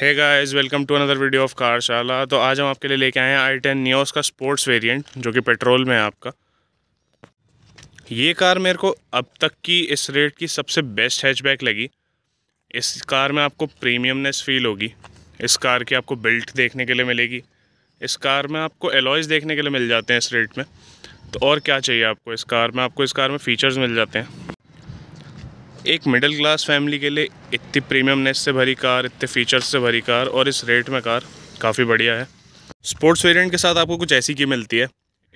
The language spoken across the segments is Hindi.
है guys welcome to another video of Karshala तो आज हम आपके लिए लेके आए हैं आई टेन नियोस का स्पोर्ट्स वेरिएंट जो कि पेट्रोल में है आपका ये कार मेरे को अब तक की इस रेट की सबसे बेस्ट हैचबैक लगी इस कार में आपको प्रीमियमनेस फील होगी इस कार की आपको बिल्ट देखने के लिए मिलेगी इस कार में आपको एलॉयज़ देखने के लिए मिल जाते हैं इस रेट में तो और क्या चाहिए आपको इस कार में आपको इस कार में फ़ीचर्स मिल जाते हैं एक मिडिल क्लास फैमिली के लिए इतनी प्रीमियमनेस से भरी कार इतने फीचर्स से भरी कार और इस रेट में कार काफ़ी बढ़िया है स्पोर्ट्स वेरिएंट के साथ आपको कुछ ऐसी की मिलती है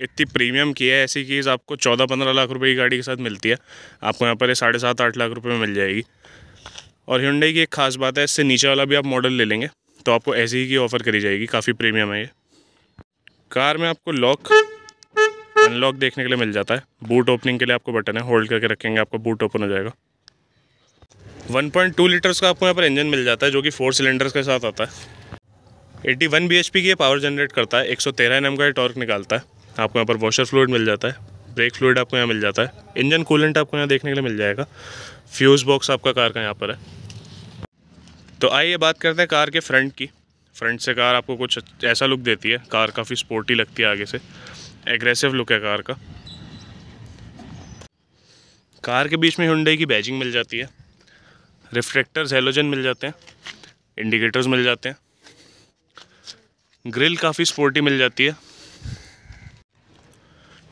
इतनी प्रीमियम की है ऐसी कीज़ आपको चौदह पंद्रह लाख रुपए की गाड़ी के साथ मिलती है आपको यहाँ पर साढ़े सात आठ लाख रुपये में मिल जाएगी और हिंडई की एक खास बात है इससे नीचे वाला भी आप मॉडल ले लेंगे तो आपको ऐसी की ऑफ़र करी जाएगी काफ़ी प्रीमियम है ये कार में आपको लॉक अनलॉक देखने के लिए मिल जाता है बूट ओपनिंग के लिए आपको बटन है होल्ड करके रखेंगे आपका बूट ओपन हो जाएगा वन टू लीटर्स का आपको यहाँ पर इंजन मिल जाता है जो कि फोर सिलेंडर्स के साथ आता है 81 वन बी की ये पावर जनरेट करता है 113 सौ का ये टॉर्क निकालता है आपको यहाँ पर वॉशर फ्लूड मिल जाता है ब्रेक फ्लूड आपको यहाँ मिल जाता है इंजन कूलेंट आपको यहाँ देखने के लिए मिल जाएगा फ्यूज़ बॉक्स आपका कार का यहाँ पर है तो आइए बात करते हैं कार के फ्रंट की फ्रंट से कार आपको कुछ ऐसा लुक देती है कार काफ़ी स्पोर्टी लगती है आगे से एग्रेसिव लुक है कार का कार के बीच में हुंडई की बैजिंग मिल जाती है रिफ्लेक्टर्स हेलोजन मिल जाते हैं इंडिकेटर्स मिल जाते हैं ग्रिल काफ़ी स्पोर्टी मिल जाती है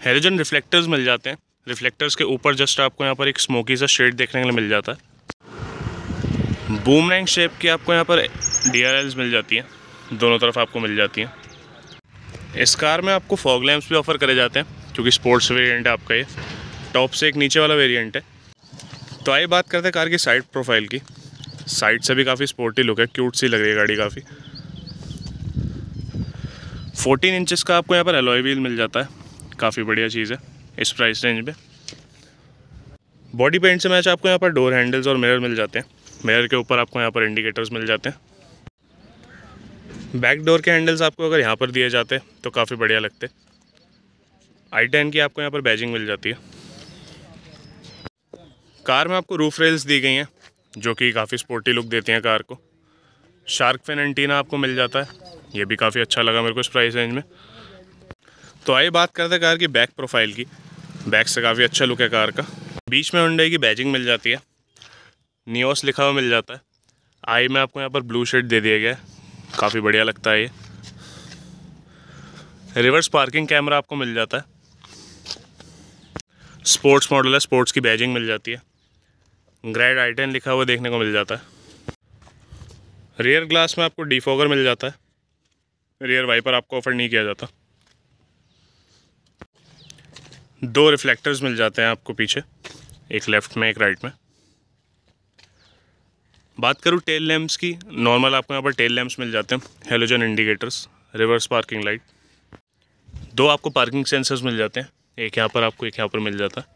हेलोजन रिफ्लेक्टर्स मिल जाते हैं रिफ्लेक्टर्स के ऊपर जस्ट आपको यहाँ पर एक स्मोकी सा शेड देखने के लिए मिल जाता है बूम रैंक शेप की आपको यहाँ पर डी मिल जाती हैं दोनों तरफ आपको मिल जाती हैं इस कार में आपको फॉग लैम्प्स भी ऑफर करे जाते हैं क्योंकि स्पोर्ट्स वेरिएंट है आपका ये टॉप से एक नीचे वाला वेरिएंट है तो आइए बात करते हैं कार की साइड प्रोफाइल की साइड से भी काफ़ी स्पोर्टी लुक है क्यूट सी लग रही है गाड़ी काफ़ी 14 इंचेस का आपको यहाँ पर एलोई व्हील मिल जाता है काफ़ी बढ़िया चीज़ है इस प्राइस रेंज में बॉडी पेंट से मैच आपको यहाँ पर डोर हैंडल्स और मिरर मिल जाते हैं मिरर के ऊपर आपको यहाँ पर इंडिकेटर्स मिल जाते हैं बैक डोर के हैंडल्स आपको अगर यहाँ पर दिए जाते तो काफ़ी बढ़िया लगते आई टेन की आपको यहाँ पर बैजिंग मिल जाती है कार में आपको रूफ रेल्स दी गई हैं जो कि काफ़ी स्पोर्टी लुक देती हैं कार को शार्क फिन एंटीना आपको मिल जाता है ये भी काफ़ी अच्छा लगा मेरे को इस प्राइस रेंज में तो आइए बात करते हैं कार की बैक प्रोफाइल की बैक से काफ़ी अच्छा लुक है कार का बीच में हंडे की बैजिंग मिल जाती है नियोस लिखा हुआ मिल जाता है आई में आपको यहाँ पर ब्लू शेड दे दिया गया है काफ़ी बढ़िया लगता है ये रिवर्स पार्किंग कैमरा आपको मिल जाता है स्पोर्ट्स मॉडल है स्पोर्ट्स की बैजिंग मिल जाती है ग्रैड आई टेन लिखा हुआ देखने को मिल जाता है रियर ग्लास में आपको डिफॉगर मिल जाता है रियर वाइपर आपको ऑफर नहीं किया जाता दो रिफ्लेक्टर्स मिल जाते हैं आपको पीछे एक लेफ़्ट में एक राइट में बात करूँ टेल लैम्प्स की नॉर्मल आपको यहाँ पर टेल लैम्प्स मिल जाते हैं halogen indicators reverse parking light दो आपको पार्किंग सेंसर्स मिल जाते हैं एक यहाँ पर आपको एक यहाँ पर मिल जाता है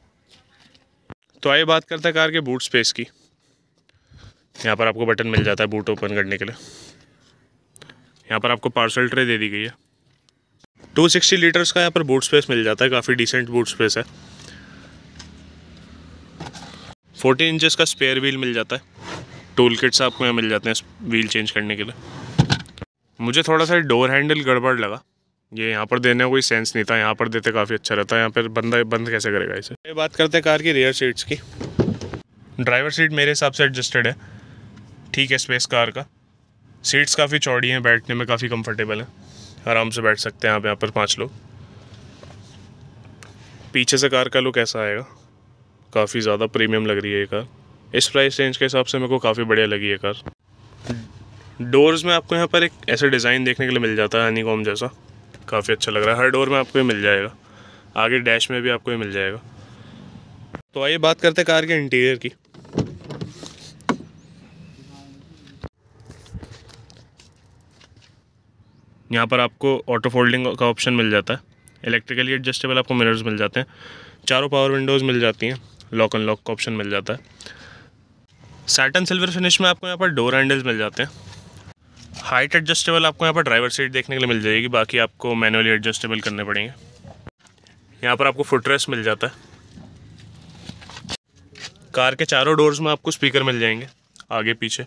तो आइए बात करते हैं कार के बूट स्पेस की यहाँ पर आपको बटन मिल जाता है बूट ओपन करने के लिए यहाँ पर आपको पार्सल ट्रे दे दी गई है 260 लीटर्स का यहाँ पर बूट स्पेस मिल जाता है काफ़ी डिसेंट बूट स्पेस है फोर्टी इंचेस का स्पेयर व्हील मिल जाता है टूल किट्स आपको यहाँ मिल जाते हैं व्हील चेंज करने के लिए मुझे थोड़ा सा डोर हैंडल गड़बड़ लगा ये यहाँ पर देने का कोई सेंस नहीं था यहाँ पर देते काफ़ी अच्छा रहता है यहाँ पर बंदा बंद कैसे करेगा इसे ये बात करते हैं कार की रेयर सीट्स की ड्राइवर सीट मेरे हिसाब से एडजस्टेड है ठीक है स्पेस कार का सीट्स काफ़ी चौड़ी हैं बैठने में काफ़ी कंफर्टेबल है आराम से बैठ सकते हैं आप यहाँ पर पाँच लोग पीछे से कार का लुक ऐसा आएगा काफ़ी ज़्यादा प्रीमियम लग रही है ये कार इस प्राइस रेंज के हिसाब से मेरे को काफ़ी बढ़िया लगी ये कार डोर्स में आपको यहाँ पर एक ऐसा डिज़ाइन देखने के लिए मिल जाता है हनी कॉम जैसा काफ़ी अच्छा लग रहा है हर डोर में आपको ये मिल जाएगा आगे डैश में भी आपको ये मिल जाएगा तो आइए बात करते कार के इंटीरियर की यहाँ पर आपको ऑटो फोल्डिंग का ऑप्शन मिल जाता है इलेक्ट्रिकली एडजस्टेबल आपको मिरर्स मिल जाते हैं चारों पावर विंडोज़ मिल जाती हैं लॉक अनलॉक का ऑप्शन मिल जाता है सैटन सिल्वर फिनिश में आपको यहाँ पर डोर हैंडल्स मिल जाते हैं हाइट एडजस्टेबल आपको यहाँ पर ड्राइवर सीट देखने के लिए मिल जाएगी बाकी आपको मैनुअली एडजस्टेबल करने पड़ेंगे यहाँ पर आपको फुटरेस मिल जाता है कार के चारों डोर्स में आपको स्पीकर मिल जाएंगे आगे पीछे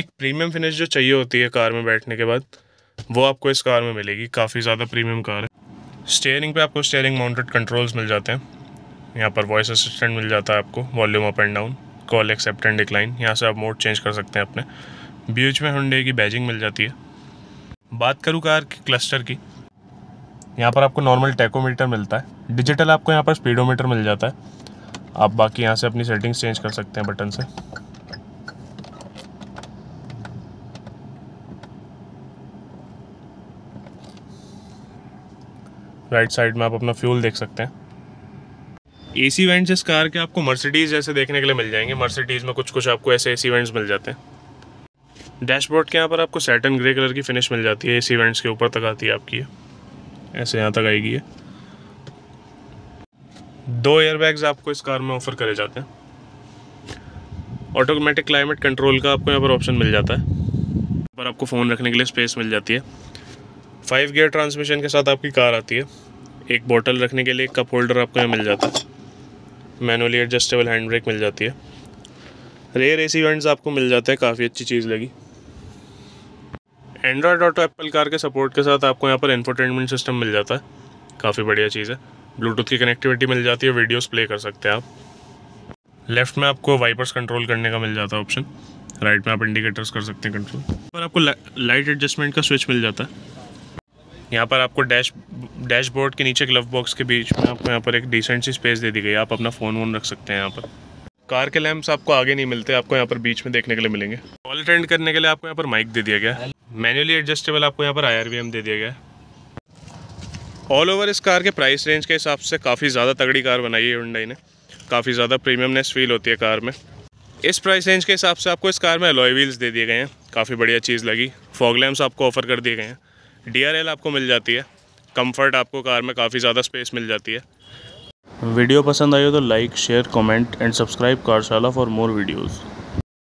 एक प्रीमियम फिनिश जो चाहिए होती है कार में बैठने के बाद वो आपको इस कार में मिलेगी काफ़ी ज़्यादा प्रीमियम कार है स्टेयरिंग पे आपको स्टेयरिंग माउंटेड कंट्रोल्स मिल जाते हैं यहाँ पर वॉइस असिस्टेंट मिल जाता है आपको volume up and down call accept and decline यहाँ से आप मोड चेंज कर सकते हैं अपने बी में हुडे की बैजिंग मिल जाती है बात करूँ कार की क्लस्टर की यहाँ पर आपको नॉर्मल टैकोमीटर मिलता है डिजिटल आपको यहाँ पर स्पीडोमीटर मिल जाता है आप बाकी यहाँ से अपनी सेटिंग्स चेंज कर सकते हैं बटन से राइट साइड में आप अपना फ्यूल देख सकते हैं एसी वेंट्स इस कार के आपको मर्सिडीज़ जैसे देखने के लिए मिल जाएंगे मर्सिडीज़ में कुछ कुछ आपको ऐसे एसी वेंट्स मिल जाते हैं डैशबोर्ड के यहाँ पर आपको सैटन ग्रे कलर की फिनिश मिल जाती है इस इवेंट्स के ऊपर तक आती है आपकी ऐसे यहाँ तक आएगी है दो एयरबैग्स आपको इस कार में ऑफ़र करे जाते हैं ऑटोमेटिक क्लाइमेट कंट्रोल का आपको यहाँ पर ऑप्शन मिल जाता है पर आपको फ़ोन रखने के लिए स्पेस मिल जाती है फाइव गियर ट्रांसमिशन के साथ आपकी कार आती है एक बोतल रखने के लिए एक कप होल्डर आपको यहाँ मिल जाता है मैनुअली एडजस्टेबल हैंड ब्रेक मिल जाती है रेयर एसी वेंट्स आपको मिल जाते हैं काफ़ी अच्छी चीज़ लगी एंड्रॉयड ऑटो एप्पल कार के सपोर्ट के साथ आपको यहाँ पर इन्फोटेनमेंट सिस्टम मिल जाता है काफ़ी बढ़िया चीज़ है ब्लूटूथ की कनेक्टिविटी मिल जाती है वीडियोस प्ले कर सकते हैं आप लेफ्ट में आपको वाइपर्स कंट्रोल करने का मिल जाता है ऑप्शन राइट में आप इंडिकेटर्स कर सकते हैं कंट्रोल पर आपको लाइट एडजस्टमेंट का स्विच मिल जाता है यहाँ पर आपको डैश डैशबोर्ड के नीचे ग्लव बॉक्स के बीच में आपको यहाँ पर एक डिसेंट सी स्पेस दे दी गई आप अपना फ़ोन वोन रख सकते हैं यहाँ पर कार के लैम्प्स आपको आगे नहीं मिलते आपको यहाँ पर बीच में देखने के लिए मिलेंगे कॉल अटेंड करने के लिए आपको यहाँ पर माइक दे दिया गया है मैनुअली एडजस्टेबल आपको यहाँ पर आई दे दिया गया ऑल ओवर इस कार के प्राइस रेंज के हिसाब से काफ़ी ज़्यादा तगड़ी कार बनाई है हुडाई ने काफ़ी ज़्यादा प्रीमियमनेस फील होती है कार में इस प्राइस रेंज के हिसाब से आपको इस कार में अलॉय व्हील्स दे दिए गए हैं काफ़ी बढ़िया चीज़ लगी फॉग आपको ऑफर कर दिए गए हैं डी आपको मिल जाती है कम्फर्ट आपको कार में काफ़ी ज़्यादा स्पेस मिल जाती है वीडियो पसंद आई हो तो like share comment and subscribe Carshala for more videos